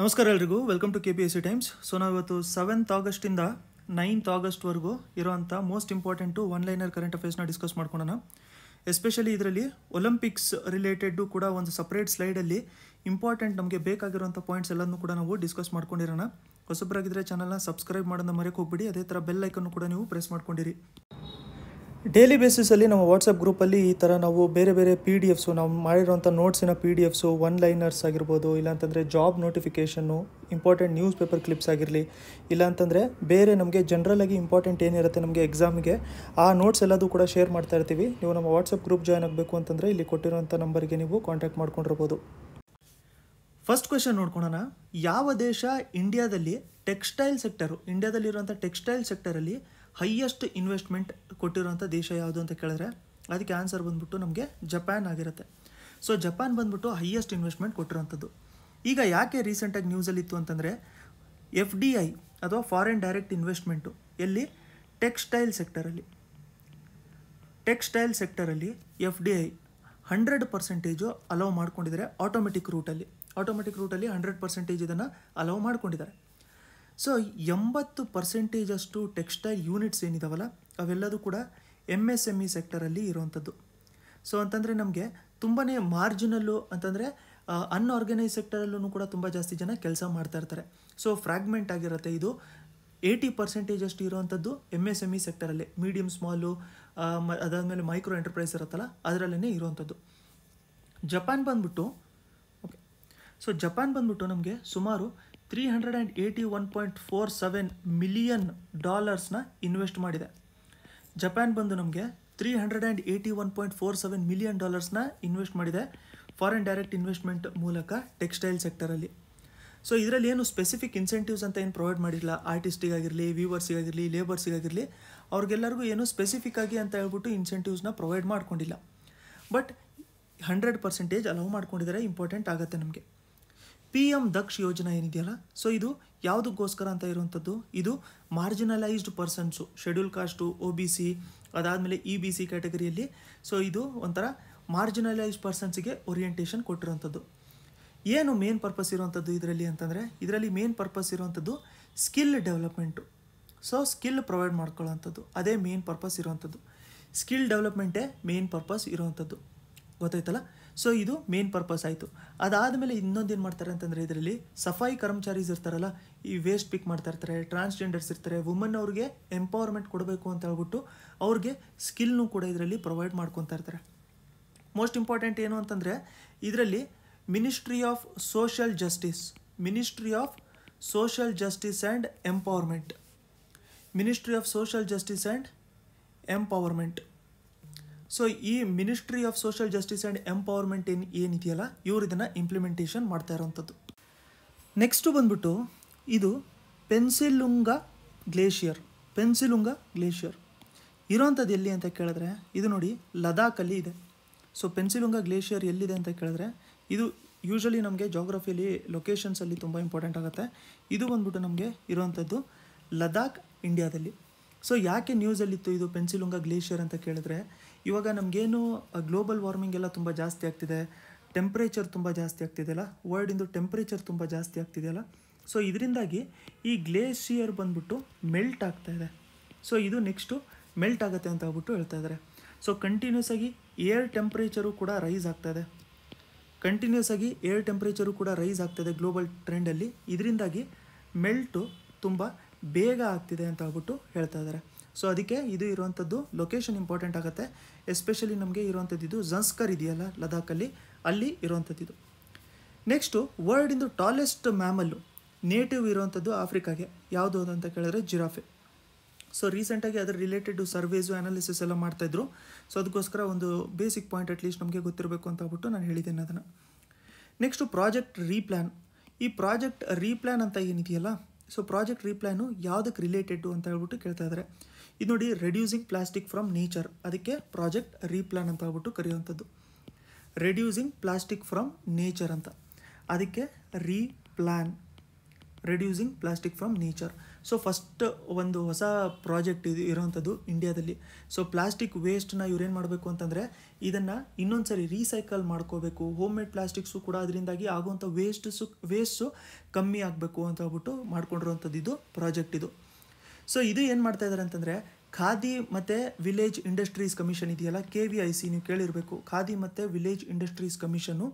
ನಮಸ್ಕಾರ ಎಲ್ರಿಗೂ welcome to K P S C Times so ನಾವಿವತ್ತು ಸೆವೆಂತ್ ಆಗಸ್ಟಿಂದ ನೈನ್ತ್ ಆಗಸ್ಟ್ವರೆಗೂ ಇರೋವಂಥ most important one liner current ಅಫೇರ್ಸ್ನ ಡಿಸ್ಕಸ್ ಮಾಡ್ಕೊಳ್ಳೋಣ ಎಸ್ಪೆಷಲಿ ಇದರಲ್ಲಿ ಒಲಿಂಪಿಕ್ಸ್ ರಿಲೇಟೆಡ್ಡು ಕೂಡ ಒಂದು ಸಪ್ರೇಟ್ ಸ್ಲೈಡಲ್ಲಿ ಇಂಪಾರ್ಟೆಂಟ್ ನಮಗೆ ಬೇಕಾಗಿರುವಂಥ ಪಾಯಿಂಟ್ಸ್ ಎಲ್ಲನೂ ಕೂಡ ನಾವು ಡಿಸ್ಕಸ್ ಮಾಡ್ಕೊಂಡಿರೋಣ ಹೊಸಬ್ರಾಗಿದ್ದರೆ ಚಾನಲ್ನ ಸಬ್ಸ್ಕ್ರೈಬ್ ಮಾಡೋದನ್ನ ಮರೆಯೋಕೆ ಹೋಗ್ಬಿಡಿ ಅದೇ ಥರ ಬೆಲ್ ಐಕನ್ನು ಕೂಡ ನೀವು ಪ್ರೆಸ್ ಮಾಡ್ಕೊಂಡಿರಿ ಡೇಲಿ ಬೇಸಿಸಲ್ಲಿ ನಮ್ಮ ವಾಟ್ಸಪ್ ಗ್ರೂಪಲ್ಲಿ ಈ ಥರ ನಾವು ಬೇರೆ ಬೇರೆ ಪಿ ಡಿ ಎಫ್ಸು ನಾವು ಮಾಡಿರೋಂಥ ನೋಟ್ಸಿನ P D Fs one liners ಆಗಿರ್ಬೋದು ಇಲ್ಲಾಂತಂದರೆ job notification important newspaper clips ಆಗಿರಲಿ ಇಲ್ಲಾಂತಂದರೆ ಬೇರೆ ನಮಗೆ ಜನ್ರಲಾಗಿ ಇಂಪಾರ್ಟೆಂಟ್ ಏನಿರುತ್ತೆ ನಮಗೆ ಎಕ್ಸಾಮ್ಗೆ ಆ ನೋಟ್ಸ್ ಎಲ್ಲದೂ ಕೂಡ ಶೇರ್ ಮಾಡ್ತಾ ಇರ್ತೀವಿ ನೀವು ನಮ್ಮ ವಾಟ್ಸಪ್ ಗ್ರೂಪ್ ಜಾಯ್ನ್ ಆಗಬೇಕು ಅಂತಂದರೆ ಇಲ್ಲಿ ಕೊಟ್ಟಿರೋಂಥ ನಂಬರ್ಗೆ ನೀವು ಕಾಂಟ್ಯಾಕ್ಟ್ ಮಾಡ್ಕೊಂಡಿರ್ಬೋದು ಫಸ್ಟ್ ಕ್ವೆಶನ್ ನೋಡ್ಕೊಳೋಣ ಯಾವ ದೇಶ ಇಂಡಿಯಾದಲ್ಲಿ ಟೆಕ್ಸ್ಟೈಲ್ ಸೆಕ್ಟರು ಇಂಡಿಯಾದಲ್ಲಿರುವಂಥ ಟೆಕ್ಸ್ಟೈಲ್ ಸೆಕ್ಟರಲ್ಲಿ ಹೈಯೆಸ್ಟ್ ಇನ್ವೆಸ್ಟ್ಮೆಂಟ್ ಕೊಟ್ಟಿರೋಂಥ ದೇಶ ಯಾವುದು ಅಂತ ಕೇಳಿದ್ರೆ ಅದಕ್ಕೆ ಆನ್ಸರ್ ಬಂದ್ಬಿಟ್ಟು ನಮಗೆ ಜಪಾನ್ ಆಗಿರುತ್ತೆ ಸೊ ಜಪಾನ್ ಬಂದ್ಬಿಟ್ಟು ಹೈಯೆಸ್ಟ್ ಇನ್ವೆಸ್ಟ್ಮೆಂಟ್ ಕೊಟ್ಟಿರೋಂಥದ್ದು ಈಗ ಯಾಕೆ ರೀಸೆಂಟಾಗಿ ನ್ಯೂಸಲ್ಲಿ ಇತ್ತು ಅಂತಂದರೆ ಎಫ್ ಡಿ ಐ ಅಥವಾ ಫಾರಿನ್ ಡೈರೆಕ್ಟ್ ಇನ್ವೆಸ್ಟ್ಮೆಂಟು ಎಲ್ಲಿ ಟೆಕ್ಸ್ಟೈಲ್ ಸೆಕ್ಟರಲ್ಲಿ ಟೆಕ್ಸ್ಟೈಲ್ ಸೆಕ್ಟರಲ್ಲಿ F D I hundred percentage allow ಮಾಡ್ಕೊಂಡಿದ್ದಾರೆ ಆಟೋಮೆಟಿಕ್ ರೂಟಲ್ಲಿ ಆಟೋಮೆಟಿಕ್ ರೂಟಲ್ಲಿ ಹಂಡ್ರೆಡ್ ಪರ್ಸೆಂಟೇಜ್ ಇದನ್ನು ಅಲೌ ಮಾಡ್ಕೊಂಡಿದ್ದಾರೆ ಸೊ ಎಂಬತ್ತು ಪರ್ಸೆಂಟೇಜಷ್ಟು ಅಷ್ಟು ಟೆಕ್ಸ್ಟೈಲ್ ಯೂನಿಟ್ಸ್ ಏನಿದಾವಲ್ಲ ಅವೆಲ್ಲದೂ ಕೂಡ ಎಮ್ ಎಸ್ ಎಮ್ ಇ ಸೆಕ್ಟರಲ್ಲಿ ಇರೋವಂಥದ್ದು ಸೊ ಅಂತಂದರೆ ನಮಗೆ ತುಂಬಾ ಮಾರ್ಜಿನಲ್ಲು ಅಂತಂದರೆ ಅನ್ಆರ್ಗನೈಸ್ ಸೆಕ್ಟರಲ್ಲೂ ಕೂಡ ತುಂಬ ಜಾಸ್ತಿ ಜನ ಕೆಲಸ ಮಾಡ್ತಾ ಇರ್ತಾರೆ ಸೊ ಫ್ರ್ಯಾಗ್ಮೆಂಟ್ ಆಗಿರುತ್ತೆ ಇದು ಏಯ್ಟಿ ಪರ್ಸೆಂಟೇಜ್ ಅಷ್ಟು ಇರುವಂಥದ್ದು M S M E e ಸೆಕ್ಟರಲ್ಲಿ ಮೀಡಿಯಮ್ ಸ್ಮಾಲು ಅದಾದಮೇಲೆ ಮೈಕ್ರೋ ಎಂಟರ್ಪ್ರೈಸ್ ಇರುತ್ತಲ್ಲ ಅದರಲ್ಲೇ ಇರುವಂಥದ್ದು ಜಪಾನ್ ಬಂದ್ಬಿಟ್ಟು ಓಕೆ ಸೊ ಜಪಾನ್ ಬಂದ್ಬಿಟ್ಟು ನಮಗೆ ಸುಮಾರು three hundred and eighty one point four seven million ಡಾಲರ್ಸ್ನ ಇನ್ವೆಸ್ಟ್ ಮಾಡಿದೆ ಜಪಾನ್ ಬಂದು ನಮಗೆ three hundred and eighty one point four seven million ಡಾಲರ್ಸ್ನ ಇನ್ವೆಸ್ಟ್ ಮಾಡಿದೆ ಫಾರಿನ್ ಡೈರೆಕ್ಟ್ ಇನ್ವೆಸ್ಟ್ಮೆಂಟ್ ಮೂಲಕ ಟೆಕ್ಸ್ಟೈಲ್ ಸೆಕ್ಟರಲ್ಲಿ ಸೊ ಇದರಲ್ಲಿ ಏನು ಸ್ಪೆಸಿಫಿಕ್ ಇನ್ಸೆಂಟಿವ್ಸ್ ಅಂತ ಏನು ಪ್ರೊವೈಡ್ ಮಾಡಿಲ್ಲ ಆರ್ಟಿಸ್ಟಿಗಾಗಿರಲಿ ವ್ಯೂವರ್ಸಿಗಾಗಿರಲಿ ಲೇಬರ್ಸಿಗಾಗಿರಲಿ ಅವ್ರಿಗೆಲ್ಲರಿಗೂ ಏನು ಸ್ಪೆಸಿಫಿಕ್ ಆಗಿ ಅಂತ ಹೇಳ್ಬಿಟ್ಟು ಇನ್ಸೆಂಟಿವ್ಸ್ನ ಪ್ರೊವೈಡ್ ಮಾಡ್ಕೊಂಡಿಲ್ಲ ಬಟ್ ಹಂಡ್ರೆಡ್ ಪರ್ಸೆಂಟೇಜ್ ಅಲೌ ಮಾಡ್ಕೊಂಡಿದ್ದಾರೆ ಇಂಪಾರ್ಟೆಂಟ್ ಆಗುತ್ತೆ ನಮಗೆ ಪಿ ಎಮ್ ದಕ್ಷ ಯೋಜನೆ ಏನಿದೆಯಲ್ಲ ಸೊ ಇದು ಯಾವುದಕ್ಕೋಸ್ಕರ ಅಂತ ಇರುವಂಥದ್ದು ಇದು marginalised persons schedule caste O B C ಅದಾದಮೇಲೆ ಇ ಬಿ ಸಿ ಕ್ಯಾಟಗರಿಯಲ್ಲಿ ಸೊ ಇದು ಒಂಥರ ಮಾರ್ಜಿನಲೈಸ್ಡ್ ಪರ್ಸನ್ಸ್ಗೆ ಓರಿಯೆಂಟೇಷನ್ ಕೊಟ್ಟಿರುವಂಥದ್ದು ಏನು ಮೇನ್ ಪರ್ಪಸ್ ಇರುವಂಥದ್ದು ಇದರಲ್ಲಿ ಅಂತಂದರೆ ಇದರಲ್ಲಿ ಮೇನ್ ಪರ್ಪಸ್ ಇರುವಂಥದ್ದು skill development so skill provide ಮಾಡ್ಕೊಳ್ಳೋವಂಥದ್ದು ಅದೇ ಮೇನ್ ಪರ್ಪಸ್ ಇರುವಂಥದ್ದು ಸ್ಕಿಲ್ ಡೆವಲಪ್ಮೆಂಟೇ ಮೇನ್ ಪರ್ಪಸ್ ಇರುವಂಥದ್ದು ಗೊತ್ತಾಯ್ತಲ್ಲ ಸೊ ಇದು ಮೇನ್ ಪರ್ಪಸ್ ಆಯಿತು ಅದಾದಮೇಲೆ ಇನ್ನೊಂದು ಏನು ಮಾಡ್ತಾರೆ ಅಂತಂದರೆ ಇದರಲ್ಲಿ ಸಫಾಯಿ ಕರ್ಮಚಾರೀಸ್ ಇರ್ತಾರಲ್ಲ ಈ ವೇಸ್ಟ್ ಪಿಕ್ ಮಾಡ್ತಾ ಇರ್ತಾರೆ ಟ್ರಾನ್ಸ್ಜೆಂಡರ್ಸ್ ಇರ್ತಾರೆ ವುಮನ್ ಅವ್ರಿಗೆ ಎಂಪವರ್ಮೆಂಟ್ ಕೊಡಬೇಕು ಅಂತ ಹೇಳ್ಬಿಟ್ಟು ಅವ್ರಿಗೆ ಸ್ಕಿಲ್ನು ಕೂಡ ಇದರಲ್ಲಿ ಪ್ರೊವೈಡ್ ಮಾಡ್ಕೊತಾ ಇರ್ತಾರೆ ಮೋಸ್ಟ್ ಇಂಪಾರ್ಟೆಂಟ್ ಏನು ಅಂತಂದರೆ ಇದರಲ್ಲಿ ministry of social justice ministry of social justice and empowerment ministry of social justice and empowerment so ಈ ministry of social justice and empowerment ಏನು ಏನಿದೆಯಲ್ಲ ಇವರು ಇದನ್ನು ಇಂಪ್ಲಿಮೆಂಟೇಷನ್ ಮಾಡ್ತಾ ಇರೋವಂಥದ್ದು ನೆಕ್ಸ್ಟು ಬಂದ್ಬಿಟ್ಟು ಇದು ಪೆನ್ಸಿಲುಂಗ ಗ್ಲೇಷಿಯರ್ ಪೆನ್ಸಿಲುಂಗ ಗ್ಲೇಷಿಯರ್ ಇರೋವಂಥದ್ದು ಎಲ್ಲಿ ಅಂತ ಕೇಳಿದ್ರೆ ಇದು ನೋಡಿ ಲದಾಖಲ್ಲಿ ಇದೆ ಸೊ ಪೆನ್ಸಿಲುಂಗ ಗ್ಲೇಷಿಯರ್ ಎಲ್ಲಿದೆ ಅಂತ ಕೇಳಿದ್ರೆ ಇದು ಯೂಶ್ವಲಿ ನಮಗೆ ಜಾಗ್ರಫಿಯಲ್ಲಿ ಲೊಕೇಶನ್ಸಲ್ಲಿ ತುಂಬ ಇಂಪಾರ್ಟೆಂಟ್ ಆಗುತ್ತೆ ಇದು ಬಂದ್ಬಿಟ್ಟು ನಮಗೆ ಇರುವಂಥದ್ದು ಲದಾಖ್ ಇಂಡಿಯಾದಲ್ಲಿ ಸೊ ಯಾಕೆ ನ್ಯೂಸಲ್ಲಿತ್ತು ಇದು ಪೆನ್ಸಿಲುಂಗ ಗ್ಲೇಷಿಯರ್ ಅಂತ ಕೇಳಿದ್ರೆ ಇವಾಗ ನಮಗೇನು ಗ್ಲೋಬಲ್ ವಾರ್ಮಿಂಗ್ ಎಲ್ಲ ತುಂಬ ಜಾಸ್ತಿ ಆಗ್ತಿದೆ ಟೆಂಪ್ರೇಚರ್ ತುಂಬ ಜಾಸ್ತಿ ಆಗ್ತಿದೆಯಲ್ಲ ವರ್ಲ್ಡಿಂದು ಟೆಂಪ್ರೇಚರ್ ತುಂಬ ಜಾಸ್ತಿ ಆಗ್ತಿದೆಯಲ್ಲ ಸೊ ಇದರಿಂದಾಗಿ ಈ ಗ್ಲೇಷಿಯರ್ ಬಂದುಬಿಟ್ಟು ಮೆಲ್ಟ್ ಆಗ್ತಾ ಇದೆ ಸೊ ಇದು ನೆಕ್ಸ್ಟು ಮೆಲ್ಟ್ ಆಗುತ್ತೆ ಅಂತ ಹೇಳ್ಬಿಟ್ಟು ಹೇಳ್ತಾ ಇದ್ದಾರೆ ಸೊ ಕಂಟಿನ್ಯೂಸ್ ಆಗಿ ಏರ್ ಟೆಂಪ್ರೇಚರು ಕೂಡ ರೈಸ್ ಇದೆ ಕಂಟಿನ್ಯೂಸ್ ಆಗಿ ಏರ್ ಟೆಂಪ್ರೇಚರು ಕೂಡ ರೈಸ್ ಆಗ್ತಾಯಿದೆ ಗ್ಲೋಬಲ್ ಟ್ರೆಂಡಲ್ಲಿ ಇದರಿಂದಾಗಿ ಮೆಲ್ಟು ತುಂಬ ಬೇಗ ಆಗ್ತಿದೆ ಅಂತ ಹೇಳ್ಬಿಟ್ಟು ಹೇಳ್ತಾ ಇದ್ದಾರೆ ಸೊ ಅದಕ್ಕೆ ಇದು ಇರುವಂಥದ್ದು ಲೊಕೇಶನ್ ಇಂಪಾರ್ಟೆಂಟ್ ಆಗುತ್ತೆ ಎಸ್ಪೆಷಲಿ ನಮಗೆ ಇರುವಂಥದ್ದು ಇದು ಜನ್ಸ್ಕರ್ ಇದೆಯಲ್ಲ ಲದಾಖಲ್ಲಿ ಅಲ್ಲಿ ಇರುವಂಥದ್ದು ಇದು ನೆಕ್ಸ್ಟು ವರ್ಲ್ಡ್ ಇಂದು ಟಾಲೆಸ್ಟ್ ಮ್ಯಾಮಲ್ಲು ನೇಟಿವ್ ಇರುವಂಥದ್ದು ಆಫ್ರಿಕಾಗೆ ಯಾವುದು ಅಂತ ಕೇಳಿದ್ರೆ ಜಿರಾಫೆ ಸೊ ರೀಸೆಂಟಾಗಿ ಅದರ ರಿಲೇಟೆಡ್ ಸರ್ವೇಸು ಅನಾಲಿಸಿಸ್ ಎಲ್ಲ ಮಾಡ್ತಾಯಿದ್ರು ಸೊ ಅದಕ್ಕೋಸ್ಕರ ಒಂದು ಬೇಸಿಕ್ ಪಾಯಿಂಟ್ ಅಟ್ಲೀಸ್ಟ್ ನಮಗೆ ಗೊತ್ತಿರಬೇಕು ಅಂತ ಹೇಳ್ಬಿಟ್ಟು ನಾನು ಹೇಳಿದ್ದೇನೆ ಅದನ್ನು ನೆಕ್ಸ್ಟು ಪ್ರಾಜೆಕ್ಟ್ ರೀಪ್ಲ್ಯಾನ್ ಈ ಪ್ರಾಜೆಕ್ಟ್ ರೀಪ್ಲ್ಯಾನ್ ಅಂತ ಏನಿದೆಯಲ್ಲ ಸೊ ಪ್ರಾಜೆಕ್ಟ್ ರೀಪ್ಲೈನು ಯಾವುದಕ್ಕೆ ರಿಲೇಟೆಡ್ ಅಂತ ಹೇಳ್ಬಿಟ್ಟು ಕೇಳ್ತಾ ಇದ್ದಾರೆ ಇದು ನೋಡಿ ರೆಡ್ಯೂಸಿಂಗ್ ಪ್ಲಾಸ್ಟಿಕ್ ಫ್ರಮ್ ನೇಚರ್ ಅದಕ್ಕೆ ಪ್ರಾಜೆಕ್ಟ್ ರೀಪ್ಲಾನ್ ಅಂತ ಹೇಳ್ಬಿಟ್ಟು ಕರೆಯುವಂಥದ್ದು ರೆಡ್ಯೂಸಿಂಗ್ ಪ್ಲಾಸ್ಟಿಕ್ ಫ್ರಮ್ ನೇಚರ್ ಅಂತ ಅದಕ್ಕೆ replan reducing plastic from nature so first ಒಂದು ಹೊಸ ಪ್ರಾಜೆಕ್ಟ್ ಇದು ಇರೋವಂಥದ್ದು ಇಂಡಿಯಾದಲ್ಲಿ ಸೊ ಪ್ಲಾಸ್ಟಿಕ್ ವೇಸ್ಟ್ನ ಇವ್ರೇನು ಮಾಡಬೇಕು ಅಂತಂದರೆ ಇದನ್ನು ಇನ್ನೊಂದು ಸರಿ ರೀಸೈಕಲ್ ಮಾಡ್ಕೋಬೇಕು ಹೋಮ್ ಮೇಡ್ ಪ್ಲಾಸ್ಟಿಕ್ಸು ಕೂಡ ಅದರಿಂದಾಗಿ ಆಗುವಂಥ ವೇಸ್ಟ್ಸು ವೇಸ್ಟು ಕಮ್ಮಿ ಆಗಬೇಕು ಅಂತ ಹೇಳ್ಬಿಟ್ಟು ಮಾಡ್ಕೊಂಡಿರುವಂಥದ್ದು ಇದು ಪ್ರಾಜೆಕ್ಟ್ ಇದು ಸೊ ಇದು ಏನು ಮಾಡ್ತಾ ಇದ್ದಾರೆ ಅಂತಂದರೆ ಖಾದಿ ಮತ್ತು ವಿಲೇಜ್ ಇಂಡಸ್ಟ್ರೀಸ್ ಕಮಿಷನ್ ಇದೆಯಲ್ಲ ಕೆ ವಿ ಐ ಸಿ ನೀವು ಕೇಳಿರಬೇಕು ಖಾದಿ ಮತ್ತು ವಿಲೇಜ್ ಇಂಡಸ್ಟ್ರೀಸ್ ಕಮಿಷನು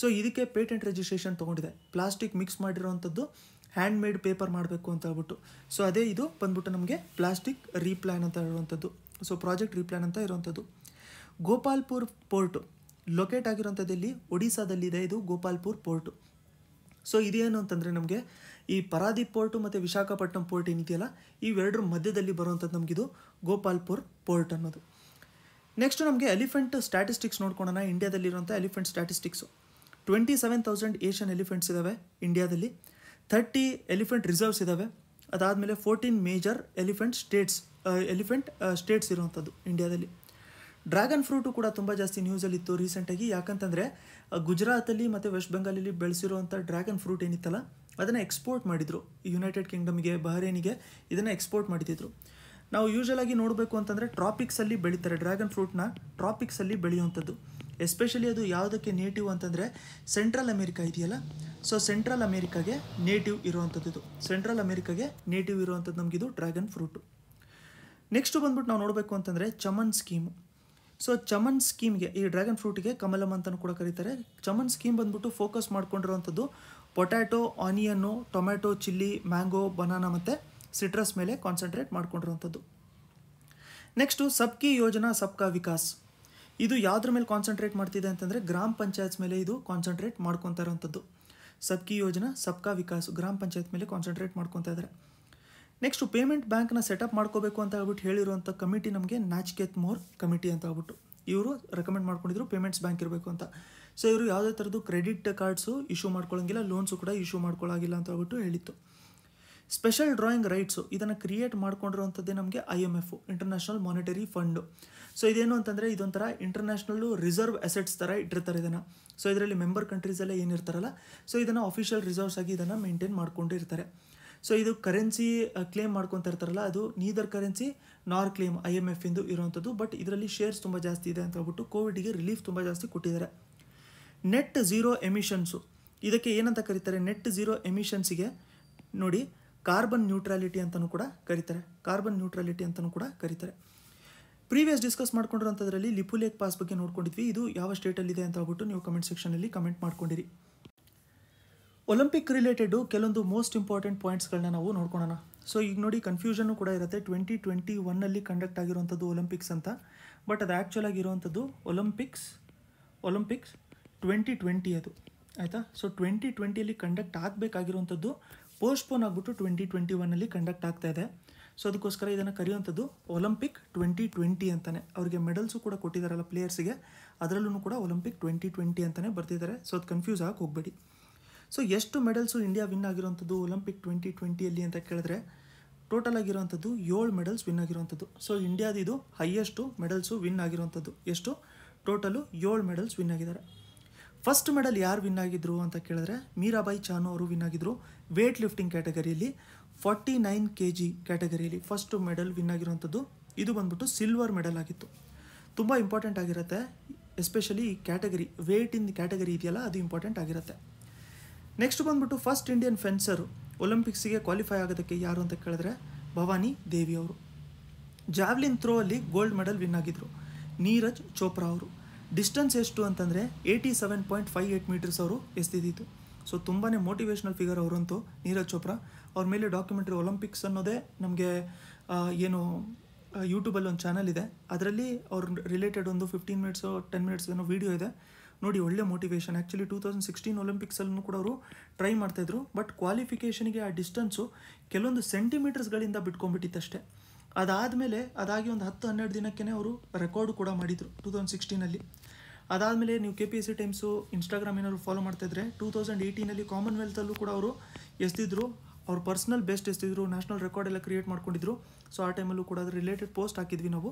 ಸೊ ಇದಕ್ಕೆ ಪೇಟೆಂಟ್ ರಿಜಿಸ್ಟ್ರೇಷನ್ ತೊಗೊಂಡಿದೆ ಪ್ಲಾಸ್ಟಿಕ್ ಮಿಕ್ಸ್ ಮಾಡಿರೋವಂಥದ್ದು ಹ್ಯಾಂಡ್ ಮೇಡ್ ಪೇಪರ್ ಮಾಡಬೇಕು ಅಂತ ಹೇಳ್ಬಿಟ್ಟು ಸೊ ಅದೇ ಇದು ಬಂದ್ಬಿಟ್ಟು ನಮಗೆ ಪ್ಲಾಸ್ಟಿಕ್ ರೀಪ್ಲ್ಯಾನ್ ಅಂತ ಹೇಳುವಂಥದ್ದು ಸೊ ಪ್ರಾಜೆಕ್ಟ್ ರೀಪ್ಲ್ಯಾನ್ ಅಂತ ಇರುವಂಥದ್ದು ಗೋಪಾಲ್ಪುರ್ ಪೋರ್ಟು ಲೊಕೇಟ್ ಆಗಿರೋಂಥದ್ದು ಇಲ್ಲಿ ಒಡಿಸಾದಲ್ಲಿದೆ ಇದು ಗೋಪಾಲ್ಪುರ್ ಪೋರ್ಟು ಸೊ ಇದೇನು ಅಂತಂದರೆ ನಮಗೆ ಈ ಪರಾದೀಪ್ ಪೋರ್ಟು ಮತ್ತು ವಿಶಾಖಪಟ್ಟಣಂ ಪೋರ್ಟ್ ಏನಿದೆಯಲ್ಲ ಇವೆರಡರ ಮಧ್ಯದಲ್ಲಿ ಬರುವಂಥದ್ದು ನಮಗಿದು ಗೋಪಾಲ್ಪುರ್ ಪೋರ್ಟ್ ಅನ್ನೋದು ನೆಕ್ಸ್ಟ್ ನಮಗೆ ಎಲಿಫೆಂಟ್ ಸ್ಟ್ಯಾಟಿಸ್ಟಿಕ್ಸ್ ನೋಡ್ಕೊಳ್ಳೋಣ ಇಂಡಿಯಾದಲ್ಲಿರುವಂಥ elephant statistics twenty seven thousand Asian elephants ಇದ್ದಾವೆ ಇಂಡಿಯಾದಲ್ಲಿ ಥರ್ಟಿ ಎಲಿಫೆಂಟ್ ರಿಸರ್ವ್ಸ್ ಇದ್ದಾವೆ ಅದಾದಮೇಲೆ fourteen major elephant states elephant states ಇರುವಂಥದ್ದು ಇಂಡಿಯಾದಲ್ಲಿ ಡ್ರ್ಯಾಗನ್ ಫ್ರೂಟು ಕೂಡ ತುಂಬ ಜಾಸ್ತಿ ನ್ಯೂಸಲ್ಲಿತ್ತು ರೀಸೆಂಟಾಗಿ ಯಾಕಂತಂದರೆ ಗುಜರಾತಲ್ಲಿ ಮತ್ತು ವೆಸ್ಟ್ ಬೆಂಗಾಲಲ್ಲಿ ಬೆಳೆಸಿರುವಂಥ ಡ್ರ್ಯಾಗನ್ ಫ್ರೂಟ್ ಏನಿತ್ತಲ್ಲ ಅದನ್ನು ಎಕ್ಸ್ಪೋರ್ಟ್ ಮಾಡಿದರು ಯುನೈಟೆಡ್ ಕಿಂಗ್ಡಮ್ಗೆ ಬಹರೇನಿಗೆ ಇದನ್ನು ಎಕ್ಸ್ಪೋರ್ಟ್ ಮಾಡ್ತಿದ್ರು ನಾವು ಯೂಶಲಾಗಿ ನೋಡಬೇಕು ಅಂತಂದರೆ ಟ್ರಾಪಿಕ್ಸಲ್ಲಿ ಬೆಳೀತಾರೆ ಡ್ರ್ಯಾಗನ್ ಫ್ರೂಟ್ನ ಟ್ರಾಪಿಕ್ಸಲ್ಲಿ ಬೆಳೆಯುವಂಥದ್ದು ಎಸ್ಪೆಷಲಿ ಅದು ಯಾವುದಕ್ಕೆ ನೇಟಿವ್ ಅಂತಂದರೆ ಸೆಂಟ್ರಲ್ ಅಮೇರಿಕಾ ಇದೆಯಲ್ಲ ಸೊ ಸೆಂಟ್ರಲ್ ಅಮೇರಿಕಾಗೆ ನೇಟಿವ್ ಇರುವಂಥದ್ದು ಸೆಂಟ್ರಲ್ ಅಮೇರಿಕಾಗೆ ನೇಟಿವ್ ಇರುವಂಥದ್ದು ನಮಗಿದು ಡ್ರ್ಯಾಗನ್ ಫ್ರೂಟು ನೆಕ್ಸ್ಟು ಬಂದ್ಬಿಟ್ಟು ನಾವು ನೋಡಬೇಕು ಅಂತಂದರೆ ಚಮನ್ ಸ್ಕೀಮು ಸೊ ಚಮನ್ ಸ್ಕೀಮ್ಗೆ ಈ ಡ್ರ್ಯಾಗನ್ ಫ್ರೂಟಿಗೆ ಕಮಲಮ್ ಅಂತಲೂ ಕೂಡ ಕರೀತಾರೆ ಚಮನ್ ಸ್ಕೀಮ್ ಬಂದ್ಬಿಟ್ಟು ಫೋಕಸ್ ಮಾಡ್ಕೊಂಡಿರುವಂಥದ್ದು potato onion tomato chilli mango banana ಮತ್ತು ಸಿಟ್ರಸ್ ಮೇಲೆ ಕಾನ್ಸಂಟ್ರೇಟ್ ಮಾಡ್ಕೊಂಡಿರುವಂಥದ್ದು ನೆಕ್ಸ್ಟು ಸಬ್ಕಿ ಯೋಜನಾ ಸಬ್ಕಾ ವಿಕಾಸ್ ಇದು ಯಾವುದ್ರ ಮೇಲೆ ಕಾನ್ಸಂಟ್ರೇಟ್ ಮಾಡ್ತಿದೆ ಅಂತಂದರೆ ಗ್ರಾಮ ಪಂಚಾಯತ್ ಮೇಲೆ ಇದು ಕಾನ್ಸಂಟ್ರೇಟ್ ಮಾಡ್ಕೊತ ಇರೋವಂಥದ್ದು ಸಬ್ಕಿ ಯೋಜನಾ ಸಬ್ಕಾ ವಿಕಾಸ್ ಗ್ರಾಮ ಪಂಚಾಯತ್ ಮೇಲೆ ಕಾನ್ಸಂಟ್ರೇಟ್ ಮಾಡ್ಕೊತಾ ಇದ್ದಾರೆ ನೆಕ್ಸ್ಟು ಪೇಮೆಂಟ್ ಬ್ಯಾಂಕ್ನ ಸೆಟಪ್ ಮಾಡ್ಕೋಬೇಕು ಅಂತ ಹೇಳ್ಬಿಟ್ಟು ಹೇಳಿರುವಂಥ ಕಮಿಟಿ ನಮಗೆ ನ್ಯಾಚ್ಕೇತ್ ಮೋರ್ ಕಮಿಟಿ ಅಂತ ಹೇಳ್ಬಿಟ್ಟು ಇವರು ರೆಕಮೆಂಡ್ ಮಾಡ್ಕೊಂಡಿದ್ರು ಪೇಮೆಂಟ್ಸ್ ಬ್ಯಾಂಕ್ ಇರಬೇಕು ಅಂತ ಸೊ ಇವರು ಯಾವುದೇ ಥರದ್ದು ಕ್ರೆಡಿಟ್ ಕಾರ್ಡ್ಸು ಇಶ್ಯೂ ಮಾಡ್ಕೊಳ್ಳೋಂಗಿಲ್ಲ ಲೋನ್ಸು ಕೂಡ ಇಶ್ಯೂ ಮಾಡ್ಕೊಳ್ಳೋಂಗಿಲ್ಲ ಅಂತ ಹೇಳ್ಬಿಟ್ಟು ಹೇಳಿತ್ತು ಸ್ಪೆಷಲ್ ಡ್ರಾಯಿಂಗ್ ರೈಟ್ಸು ಇದನ್ನು ಕ್ರಿಯೇಟ್ ಮಾಡ್ಕೊಂಡಿರುವಂಥದ್ದೇ ನಮಗೆ I M F international monetary fund so ಇದೇನು ಅಂತಂದರೆ ಇದೊಂಥರ ಇಂಟರ್ನ್ಯಾಷನಲ್ಲು ರಿಸರ್ವ್ ಅಸೆಟ್ಸ್ ಥರ ಇಟ್ಟಿರ್ತಾರೆ ಇದನ್ನು ಸೊ ಇದರಲ್ಲಿ ಮೆಂಬರ್ ಕಂಟ್ರೀಸಲ್ಲೇ ಏನಿರ್ತಾರಲ್ಲ ಸೊ ಇದನ್ನು ಅಫಿಷಿಯಲ್ ರಿಸರ್ವ್ಸ್ ಆಗಿ ಇದನ್ನು ಮೇಂಟೈನ್ ಮಾಡ್ಕೊಂಡಿರ್ತಾರೆ ಸೊ ಇದು ಕರೆನ್ಸಿ ಕ್ಲೇಮ್ ಮಾಡ್ಕೊತಾ ಇರ್ತಾರಲ್ಲ ಅದು neither currency nor claim I M F ಇಂದು ಇರುವಂಥದ್ದು ಬಟ್ ಇದರಲ್ಲಿ ಶೇರ್ಸ್ ತುಂಬ ಜಾಸ್ತಿ ಇದೆ ಅಂತ ಹೇಳ್ಬಿಟ್ಟು ಕೋವಿಡ್ಗೆ ರಿಲೀಫ್ ತುಂಬ ಜಾಸ್ತಿ ಕೊಟ್ಟಿದ್ದಾರೆ ನೆಟ್ ಝೀರೋ ಎಮಿಷನ್ಸು ಇದಕ್ಕೆ ಏನಂತ ಕರೀತಾರೆ ನೆಟ್ ಝೀರೋ ಎಮಿಷನ್ಸಿಗೆ ನೋಡಿ ಕಾರ್ಬನ್ ನ್ಯೂಟ್ರಾಲಿಟಿ ಅಂತಲೂ ಕೂಡ ಕರೀತಾರೆ ಕಾರ್ಬನ್ ನ್ಯೂಟ್ರಾಲಿಟಿ ಅಂತಲೂ ಕೂಡ ಕರೀತಾರೆ ಪ್ರೀವಿಯಸ್ ಡಿಸ್ಕಸ್ ಮಾಡ್ಕೊಂಡಿರೋಂಥದ್ರಲ್ಲಿ ಲಿಪುಲೇಕ್ ಪಾಸ್ ಬಗ್ಗೆ ನೋಡ್ಕೊಂಡಿದ್ವಿ ಇದು ಯಾವ ಸ್ಟೇಟಲ್ಲಿದೆ ಅಂತ ಹೇಳ್ಬಿಟ್ಟು ನೀವು ಕಮೆಂಟ್ ಸೆಕ್ಷನಲ್ಲಿ ಕಮೆಂಟ್ ಮಾಡ್ಕೊಂಡಿರಿ ಒಲಿಂಪಿಕ್ ರಿಲೇಟೆಡು ಕೆಲವೊಂದು ಮೋಸ್ಟ್ ಇಂಪಾರ್ಟೆಂಟ್ ಪಾಯಿಂಟ್ಸ್ಗಳನ್ನ ನಾವು ನೋಡ್ಕೊಳ್ಳೋಣ ಸೊ ಈಗ ನೋಡಿ ಕನ್ಫ್ಯೂಷನು ಕೂಡ ಇರುತ್ತೆ ಟ್ವೆಂಟಿ ಟ್ವೆಂಟಿ ಒನ್ನಲ್ಲಿ ಕಂಡಕ್ಟ್ ಆಗಿರುವಂಥದ್ದು ಒಲಿಂಪಿಕ್ಸ್ ಅಂತ ಬಟ್ ಅದು ಆ್ಯಕ್ಚುಲ್ ಆಗಿರುವಂಥದ್ದು ಒಲಂಪಿಕ್ಸ್ ಒಲಿಂಪಿಕ್ಸ್ ಟ್ವೆಂಟಿ ಟ್ವೆಂಟಿ ಅದು ಆಯಿತಾ ಸೊ ಟ್ವೆಂಟಿ ಟ್ವೆಂಟಿಯಲ್ಲಿ ಕಂಡಕ್ಟ್ ಆಗಬೇಕಾಗಿರುವಂಥದ್ದು ಪೋಸ್ಟ್ಪೋನ್ ಆಗಿಬಿಟ್ಟು ಟ್ವೆಂಟಿ ಟ್ವೆಂಟಿ ಒನ್ನಲ್ಲಿ ಕಂಡಕ್ಟ್ ಆಗ್ತಾ ಇದೆ ಸೊ ಅದಕ್ಕೋಸ್ಕರ ಇದನ್ನು ಕರೆಯುವಂಥದ್ದು ಒಲಿಂಪಿಕ್ ಟ್ವೆಂಟಿ ಟ್ವೆಂಟಿ ಅಂತಲೇ ಅವರಿಗೆ ಮೆಡಲ್ಸು ಕೂಡ ಕೊಟ್ಟಿದ್ದಾರಲ್ಲ ಪ್ಲೇಯರ್ಸಿಗೆ ಅದರಲ್ಲೂ ಕೂಡ ಒಲಿಂಪಿಕ್ ಟ್ವೆಂಟಿ ಟ್ವೆಂಟಿ ಅಂತಲೇ ಬರ್ತಿದ್ದಾರೆ ಸೊ ಅದು ಕನ್ಫ್ಯೂಸ್ ಆಗಿ ಹೋಗಬೇಡಿ ಸೊ ಎಷ್ಟು ಮೆಡಲ್ಸು ಇಂಡಿಯಾ ವಿನ್ ಆಗಿರುವಂಥದ್ದು ಒಲಿಂಪಿಕ್ ಟ್ವೆಂಟಿ ಟ್ವೆಂಟಿಯಲ್ಲಿ ಅಂತ ಕೇಳಿದ್ರೆ ಟೋಟಲ್ ಆಗಿರುವಂಥದ್ದು ಏಳು ಮೆಡಲ್ಸ್ ವಿನ್ ಆಗಿರುವಂಥದ್ದು ಸೊ ಇಂಡಿಯಾದ ಇದು ಹೈಯೆಸ್ಟು ಮೆಡಲ್ಸು ವಿನ್ ಆಗಿರುವಂಥದ್ದು ಎಷ್ಟು ಟೋಟಲು ಏಳು ಮೆಡಲ್ಸ್ ವಿನ್ ಆಗಿದ್ದಾರೆ ಫಸ್ಟ್ ಮೆಡಲ್ ಯಾರು ವಿನ್ ಆಗಿದ್ರು ಅಂತ ಕೇಳಿದ್ರೆ ಮೀರಾಬಾಯಿ ಚಾನು ಅವರು ವಿನ್ ಆಗಿದ್ರು ವೇಟ್ ಲಿಫ್ಟಿಂಗ್ ಕ್ಯಾಟಗರಿಯಲ್ಲಿ ಫಾರ್ಟಿ ನೈನ್ ಕೆ ಜಿ ಕ್ಯಾಟಗರಿಯಲ್ಲಿ ಫಸ್ಟ್ ಮೆಡಲ್ ವಿನ್ ಆಗಿರುವಂಥದ್ದು ಇದು ಬಂದ್ಬಿಟ್ಟು ಸಿಲ್ವರ್ ಮೆಡಲ್ ಆಗಿತ್ತು ತುಂಬ ಇಂಪಾರ್ಟೆಂಟ್ ಆಗಿರುತ್ತೆ ಎಸ್ಪೆಷಲಿ ಈ ಕ್ಯಾಟಗರಿ ವೇಟ್ ಇನ್ ಕ್ಯಾಟಗರಿ ಇದೆಯಲ್ಲ ಅದು ಇಂಪಾರ್ಟೆಂಟ್ ಆಗಿರುತ್ತೆ ನೆಕ್ಸ್ಟ್ ಬಂದ್ಬಿಟ್ಟು ಫಸ್ಟ್ ಇಂಡಿಯನ್ ಫೆನ್ಸರು ಒಲಿಂಪಿಕ್ಸಿಗೆ ಕ್ವಾಲಿಫೈ ಆಗೋದಕ್ಕೆ ಯಾರು ಅಂತ ಕೇಳಿದ್ರೆ ಭವಾನಿ ದೇವಿ ಅವರು ಜಾವ್ಲಿನ್ ಥ್ರೋ ಅಲ್ಲಿ ಗೋಲ್ಡ್ ಮೆಡಲ್ ವಿನ್ ಆಗಿದ್ದರು ನೀರಜ್ ಚೋಪ್ರಾ ಅವರು ಡಿಸ್ಟೆನ್ಸ್ ಎಷ್ಟು ಅಂತಂದರೆ eighty seven point five eight metres ಅವರು ಎಸ್ತಿದ್ದಿತ್ತು ಸೊ ತುಂಬಾ ಮೋಟಿವೇಶ್ನಲ್ ಫಿಗರ್ ಅವರಂತೂ ನೀರಜ್ ಚೋಪ್ರಾ ಅವ್ರ ಮೇಲೆ ಡಾಕ್ಯುಮೆಂಟ್ರಿ ಒಲಿಂಪಿಕ್ಸ್ ಅನ್ನೋದೇ ನಮಗೆ ಏನು ಯೂಟ್ಯೂಬಲ್ಲಿ ಒಂದು ಚಾನಲ್ ಇದೆ ಅದರಲ್ಲಿ ಅವ್ರ ರಿಲೇಟೆಡ್ ಒಂದು ಫಿಫ್ಟೀನ್ ಮಿನಿಟ್ಸು ಟೆನ್ ಮಿನಿಟ್ಸ್ ಏನೋ ವೀಡಿಯೋ ಇದೆ ನೋಡಿ ಒಳ್ಳೆ motivation actually two thousand sixteen ಒಲಿಂಪಿಕ್ಸಲ್ಲೂ ಕೂಡ ಅವರು ಟ್ರೈ ಮಾಡ್ತಾಯಿದ್ರು ಬಟ್ ಕ್ವಾಲಿಫಿಕೇಷನ್ಗೆ ಆ ಡಿಸ್ಟೆನ್ಸು ಕೆಲವೊಂದು ಸೆಂಟಿಮೀಟರ್ಸ್ಗಳಿಂದ ಬಿಟ್ಕೊಂಡ್ಬಿಟ್ಟಿತ್ತಷ್ಟೇ ಅದಾದಮೇಲೆ ಅದಾಗಿ ಒಂದು ಹತ್ತು ಹನ್ನೆರಡು ದಿನಕ್ಕೇ ಅವರು ರೆಕಾರ್ಡ್ ಕೂಡ ಮಾಡಿದರು ಟೂ ತೌಸಂಡ್ ಸಿಕ್ಸ್ಟೀನಲ್ಲಿ ಅದಾದಮೇಲೆ ನೀವು K P S C times Instagram ಏನಾದ್ರು ಫಾಲೋ ಮಾಡ್ತಾಯಿದ್ರೆ ಟೂ ತೌಸಂಡ್ ಏಯ್ಟೀನಲ್ಲಿ ಕಾಮನ್ವೆಲ್ತಲ್ಲೂ ಕೂಡ ಅವರು ಎಸ್ತಿದ್ರು ಅವ್ರ ಪರ್ಸ್ನಲ್ ಬೆಸ್ಟ್ ಎಸ್ತಿದ್ರು ನ್ಯಾಷನಲ್ ರೆಕಾರ್ಡ್ ಎಲ್ಲ ಕ್ರಿಯೇಟ್ ಮಾಡ್ಕೊಂಡಿದ್ರು ಸೊ ಆ ಟೈಮಲ್ಲೂ ಕೂಡ ಅದ್ರ ರಿಲೇಟೆಡ್ ಪೋಸ್ಟ್ ಹಾಕಿದ್ವಿ ನಾವು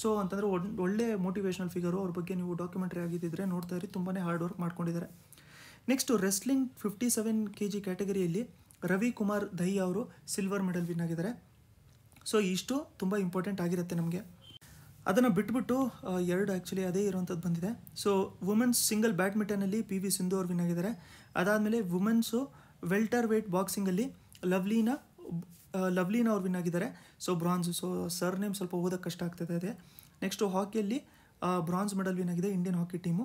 ಸೊ ಅಂತಂದರೆ ಒಳ್ಳೆ ಮೋಟಿವೇಶ್ನಲ್ ಫಿಗರು ಅವ್ರ ಬಗ್ಗೆ ನೀವು ಡಾಕ್ಯುಮೆಂಟ್ರಿ ಆಗಿದ್ದಿದ್ರೆ ನೋಡ್ತಾ ಇರಿ ತುಂಬಾ ಹಾರ್ಡ್ ವರ್ಕ್ ಮಾಡ್ಕೊಂಡಿದ್ದಾರೆ next wrestling fifty seven K G ಕ್ಯಾಟಗರಿಯಲ್ಲಿ ರವಿಕುಮಾರ್ ದಹಿ ಅವರು ಸಿಲ್ವರ್ ಮೆಡಲ್ ವಿನ್ ಆಗಿದ್ದಾರೆ ಸೊ ಇಷ್ಟು ತುಂಬ ಇಂಪಾರ್ಟೆಂಟ್ ಆಗಿರುತ್ತೆ ನಮಗೆ ಅದನ್ನು ಬಿಟ್ಬಿಟ್ಟು ಎರಡು ಆ್ಯಕ್ಚುಲಿ ಅದೇ ಇರುವಂಥದ್ದು ಬಂದಿದೆ ಸೊ ವುಮೆನ್ಸ್ ಸಿಂಗಲ್ ಬ್ಯಾಡ್ಮಿಂಟನಲ್ಲಿ ಪಿ ವಿ ಸಿಂಧು ಅವ್ರು ವಿನ್ ಆಗಿದ್ದಾರೆ ಅದಾದಮೇಲೆ ವುಮೆನ್ಸು ವೆಲ್ಟರ್ ವೇಟ್ ಬಾಕ್ಸಿಂಗಲ್ಲಿ ಲವ್ಲಿನ ಲವ್ಲಿನ ಅವ್ರು ವಿನ್ ಆಗಿದ್ದಾರೆ so bronze so surname ಸ್ವಲ್ಪ ಓದೋಕ್ಕೆ ಕಷ್ಟ ಆಗ್ತದೆ ಅದೇ ನೆಕ್ಸ್ಟು ಹಾಕಿಯಲ್ಲಿ ಬ್ರಾನ್ಸ್ ಮೆಡಲ್ ವಿನ್ ಆಗಿದೆ Indian hockey team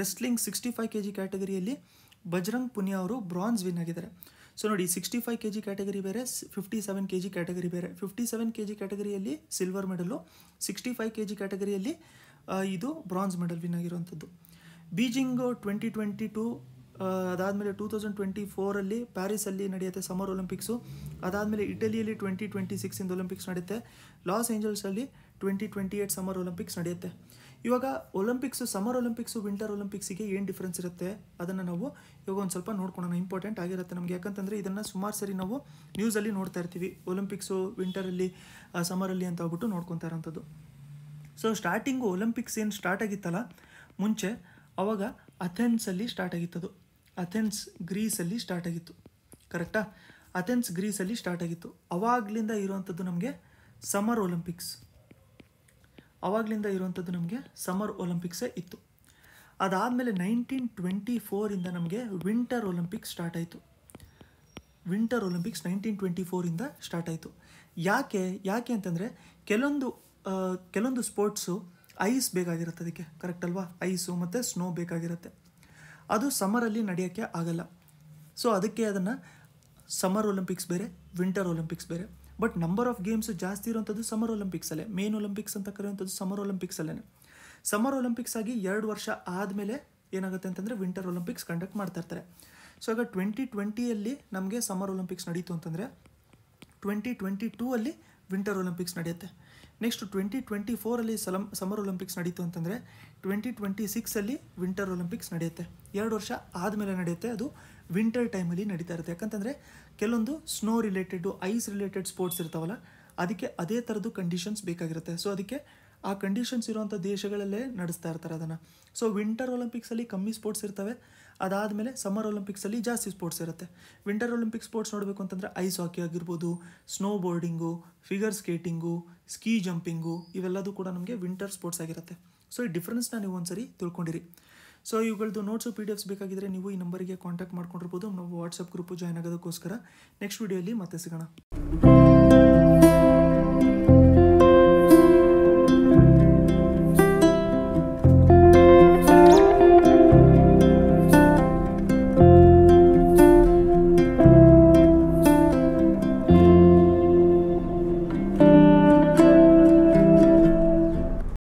wrestling sixty five K G ಕ್ಯಾಟಗರಿಯಲ್ಲಿ ಬಜರಂಗ್ ಪುನಿಯಾ ಅವರು ಬ್ರಾನ್ಸ್ ವಿನ್ ಆಗಿದ್ದಾರೆ ಸೊ ನೋಡಿ sixty five K G category ಬೇರೆ fifty seven K G category ಬೇರೆ ಫಿಫ್ಟಿ ಸೆವೆನ್ ಕೆ ಜಿ ಕ್ಯಾಟಗರಿಯಲ್ಲಿ silver medal sixty five K G ಕ್ಯಾಟಗರಿಯಲ್ಲಿ ಇದು bronze medal win ಆಗಿರುವಂಥದ್ದು ಬೀಜಿಂಗ್ ಟ್ವೆಂಟಿ ಟ್ವೆಂಟಿ ಟು ಅದಾದಮೇಲೆ ಟೂ ತೌಸಂಡ್ ಟ್ವೆಂಟಿ ಫೋರಲ್ಲಿ ಪ್ಯಾರಿಸಲ್ಲಿ ನಡೆಯುತ್ತೆ ಸಮರ್ ಒಲಿಂಪಿಕ್ಸು ಅದಾದಮೇಲೆ ಇಟಲಿಯಲ್ಲಿ ಟ್ವೆಂಟಿ ಟ್ವೆಂಟಿ ಸಿಕ್ಸಿಂದ ಒಲಿಂಪಿಕ್ಸ್ ನಡೆಯುತ್ತೆ ಲಾಸ್ ಏಂಜಲ್ಸಲ್ಲಿ twenty twenty eight summer Olympics ನಡೆಯುತ್ತೆ ಇವಾಗ ಒಲಿಂಪಿಕ್ಸು ಸಮರ್ ಒಲಿಂಪಿಕ್ಸು ವಿಂಟರ್ ಒಲಿಂಪಿಕ್ಸಿಗೆ ಏನು ಡಿಫ್ರೆನ್ಸ್ ಇರುತ್ತೆ ಅದನ್ನು ನಾವು ಇವಾಗ ಒಂದು ಸ್ವಲ್ಪ ನೋಡ್ಕೊಳ್ಳೋಣ ಇಂಪಾರ್ಟೆಂಟ್ ಆಗಿರುತ್ತೆ ನಮಗೆ ಯಾಕಂತಂದರೆ ಇದನ್ನು ಸುಮಾರು ಸರಿ ನಾವು ನ್ಯೂಸಲ್ಲಿ ನೋಡ್ತಾ ಇರ್ತೀವಿ ಒಲಿಂಪಿಕ್ಸು ವಿಂಟರಲ್ಲಿ ಸಮರಲ್ಲಿ ಅಂತ ಹೋಗ್ಬಿಟ್ಟು ನೋಡ್ಕೊತಾ ಇರೋಂಥದ್ದು ಸೊ ಸ್ಟಾರ್ಟಿಂಗು ಒಲಿಂಪಿಕ್ಸ್ ಏನು ಸ್ಟಾರ್ಟ್ ಆಗಿತ್ತಲ್ಲ ಮುಂಚೆ ಅವಾಗ ಅಥೆನ್ಸಲ್ಲಿ ಸ್ಟಾರ್ಟ್ ಆಗಿತ್ತದು ಅಥೆನ್ಸ್ ಗ್ರೀಸಲ್ಲಿ ಸ್ಟಾರ್ಟ್ ಆಗಿತ್ತು ಕರೆಕ್ಟಾ ಅಥೆನ್ಸ್ ಗ್ರೀಸಲ್ಲಿ ಸ್ಟಾರ್ಟ್ ಆಗಿತ್ತು ಅವಾಗಲಿಂದ ಇರುವಂಥದ್ದು ನಮಗೆ ಸಮರ್ ಒಲಿಂಪಿಕ್ಸ್ ಆವಾಗಲಿಂದ ಇರುವಂಥದ್ದು ನಮಗೆ ಸಮ್ಮರ್ ಒಲಿಂಪಿಕ್ಸೇ ಇತ್ತು ಅದಾದಮೇಲೆ ನೈನ್ಟೀನ್ ಟ್ವೆಂಟಿ ಫೋರಿಂದ ನಮಗೆ ವಿಂಟರ್ ಒಲಿಂಪಿಕ್ಸ್ ಸ್ಟಾರ್ಟ್ ಆಯಿತು ವಿಂಟರ್ ಒಲಿಂಪಿಕ್ಸ್ ನೈನ್ಟೀನ್ ಟ್ವೆಂಟಿ ಫೋರಿಂದ ಸ್ಟಾರ್ಟ್ ಆಯಿತು ಯಾಕೆ ಯಾಕೆ ಅಂತಂದರೆ ಕೆಲವೊಂದು ಕೆಲವೊಂದು ಸ್ಪೋರ್ಟ್ಸು ಐಸ್ ಬೇಕಾಗಿರುತ್ತೆ ಅದಕ್ಕೆ ಕರೆಕ್ಟ್ ಅಲ್ವಾ ಐಸು ಮತ್ತು ಸ್ನೋ ಬೇಕಾಗಿರುತ್ತೆ ಅದು ಸಮ್ಮರಲ್ಲಿ ನಡೆಯೋಕ್ಕೆ ಆಗಲ್ಲ ಸೊ ಅದಕ್ಕೆ ಅದನ್ನು ಸಮ್ಮರ್ ಒಲಿಂಪಿಕ್ಸ್ ಬೇರೆ ವಿಂಟರ್ ಒಲಿಂಪಿಕ್ಸ್ ಬೇರೆ ಬಟ್ ನಂಬರ್ ಆಫ್ ಗೇಮ್ಸ್ ಜಾಸ್ತಿ ಇರುವಂಥದ್ದು ಸಮರ್ ಒಲಿಂಪಿಕ್ಸಲ್ಲೇ ಮೇನ್ ಒಲಿಂಪಿಕ್ಸ್ ಅಂತ ಕರೆಯುವಂಥದ್ದು ಸಮರ್ ಒಲಿಂಪಿಕ್ಸಲ್ಲೇ ಸಮರ್ ಒಲಿಂಪಿಕ್ಸ್ ಆಗಿ ಎರಡು ವರ್ಷ ಆದಮೇಲೆ ಏನಾಗುತ್ತೆ ಅಂತಂದರೆ ವಿಂಟರ್ ಒಲಿಂಪಿಕ್ಸ್ ಕಂಡಕ್ಟ್ ಮಾಡ್ತಾ ಇರ್ತಾರೆ ಸೊ ಈಗ ಟ್ವೆಂಟಿ ಟ್ವೆಂಟಿಯಲ್ಲಿ ನಮಗೆ ಸಮರ್ ಒಲಿಂಪಿಕ್ಸ್ ನಡೀತು ಅಂತಂದರೆ ಟ್ವೆಂಟಿ ಟ್ವೆಂಟಿ ಟೂ ಅಲ್ಲಿ ವಿಂಟರ್ ಒಲಿಂಪಿಕ್ಸ್ ನಡೆಯುತ್ತೆ ನೆಕ್ಸ್ಟ್ ಟ್ವೆಂಟಿ ಟ್ವೆಂಟಿ ಫೋರಲ್ಲಿ ಸಲಂ ಸಮರ್ ಒಲಿಂಪಿಕ್ಸ್ ನಡೀತು ಅಂತಂದರೆ ಟ್ವೆಂಟಿ ಟ್ವೆಂಟಿ ಸಿಕ್ಸಲ್ಲಿ ವಿಂಟರ್ ಒಲಿಂಪಿಕ್ಸ್ ನಡೆಯುತ್ತೆ ಎರಡು ವರ್ಷ ಆದಮೇಲೆ ನಡೆಯುತ್ತೆ ಅದು ವಿಂಟರ್ ಟೈಮಲ್ಲಿ ನಡೀತಾ ಇರುತ್ತೆ ಯಾಕಂತಂದರೆ ಕೆಲವೊಂದು snow related ice related sports ಇರ್ತಾವಲ್ಲ ಅದಕ್ಕೆ ಅದೇ ಥರದ್ದು ಕಂಡೀಷನ್ಸ್ ಬೇಕಾಗಿರುತ್ತೆ ಸೊ ಅದಕ್ಕೆ ಆ ಕಂಡೀಷನ್ಸ್ ಇರುವಂಥ ದೇಶಗಳಲ್ಲೇ ನಡೆಸ್ತಾ ಇರ್ತಾರೆ ಅದನ್ನು ಸೊ ವಿಂಟರ್ ಒಲಿಂಪಿಕ್ಸಲ್ಲಿ ಕಮ್ಮಿ ಸ್ಪೋರ್ಟ್ಸ್ ಇರ್ತವೆ ಅದಾದಮೇಲೆ ಸಮ್ಮರ್ ಒಲಿಂಪಿಕ್ಸಲ್ಲಿ ಜಾಸ್ತಿ ಸ್ಪೋರ್ಟ್ಸ್ ಇರುತ್ತೆ ವಿಂಟರ್ ಒಲಿಂಪಿಕ್ ಸ್ಪೋರ್ಟ್ಸ್ ನೋಡಬೇಕು ಅಂತಂದರೆ ಐಸ್ ಹಾಕಿ ಆಗಿರ್ಬೋದು snowboarding figure skating ski jumping ಇವೆಲ್ಲದೂ ಕೂಡ ನಮಗೆ ವಿಂಟರ್ ಸ್ಪೋರ್ಟ್ಸ್ ಆಗಿರುತ್ತೆ ಸೊ ಈ ಡಿಫ್ರೆನ್ಸ್ನ ನೀವು ಒಂದು ಸರಿ ತಿಳ್ಕೊಂಡಿರಿ ಸೊ ಇವುಗಳದ್ದು ನೋಟ್ಸು ಪಿ ಡಿ ಎಫ್ಸ್ ಬೇಕಾಗಿದ್ದರೆ ನೀವು ಈ ನಂಬರಿಗೆ ಕಾಂಟ್ಯಾಕ್ಟ್ ಮಾಡ್ಕೊಂಡಿರ್ಬೋದು ನಾವು ವಾಟ್ಸಪ್ ಗ್ರೂಪು ಜಾಯ್ನ್ ಆಗೋದಕ್ಕೋಸ್ಕರ ನೆಕ್ಸ್ಟ್ ವೀಡಿಯೋಲಿ ಮತ್ತೆ ಸಿಗೋಣ